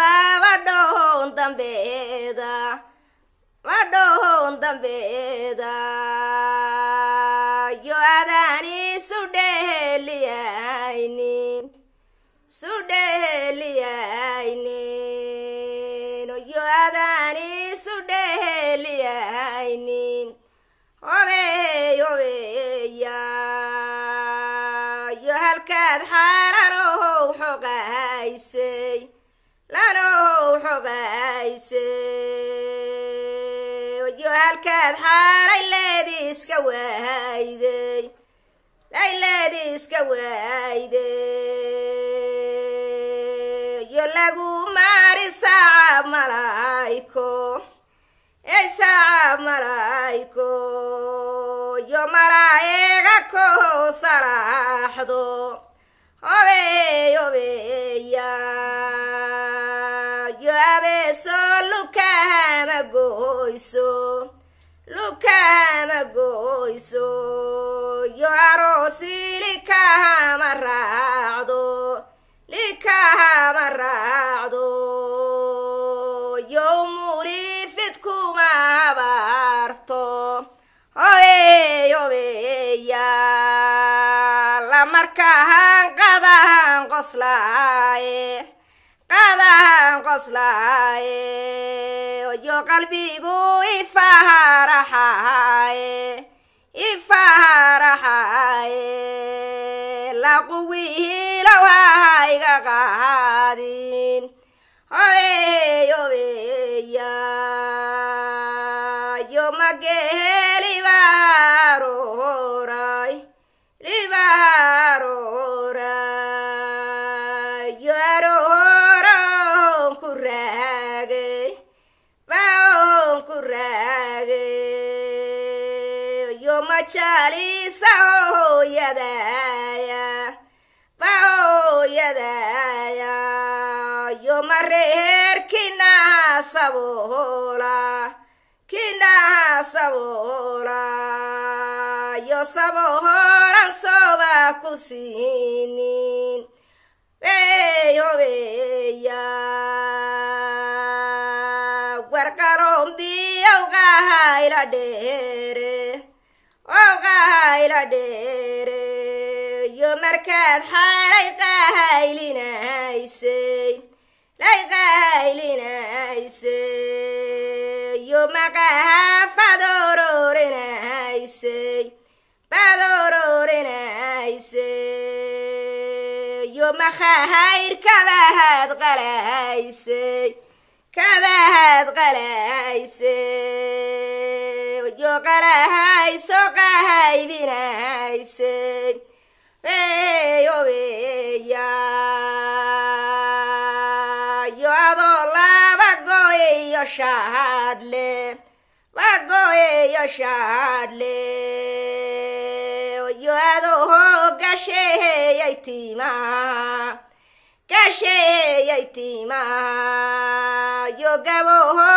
madhown dambeeda yo adaani sudheheliyaynin sudheheliyaynin yo adaani sudheheliyaynin hobey hobeya yo halkaad xaararow xoqahaysay lanow xubayse wayo halkaad xaaray leedi iska waayday layleedi iska waayday yo lagu maari saaca malaayko ey saaca malaayko yo malaa'iga kow salaaxdo obeey obeeya yo abeeso lukaha ma gooyso lukaha gooyso yo aroosi likaha ma raacdo likaha raacdo yo umuri fidkuma abaarto hobeey hobeeya lamarkahan qadahan qoslaaye qada qoslaaye yo qalbigu ifaaraxaaye ifaaraxaaye laquwihii lawhaha iga qaadin hoeyobeya majaalisa hooyadaaya hooyadaaya yo mareher kinaha sabohola kinaha sabohola yo saboholan soba ku siinin wey hobeya ila dheere dheereeyo iyo markaad xaalay qahaylinaysay lay qahaylinaysay maqaha fad ororinaysay bad kabahaad qalahaysay kabahaad qalahaysay iyo qalahayso qaybinaysay eyobeyayo adoo laba gooyeyo shaadle bagooyeyo shaadle yo adoo hoo gasheeyay timaha gasheeyay timaha yo gaboho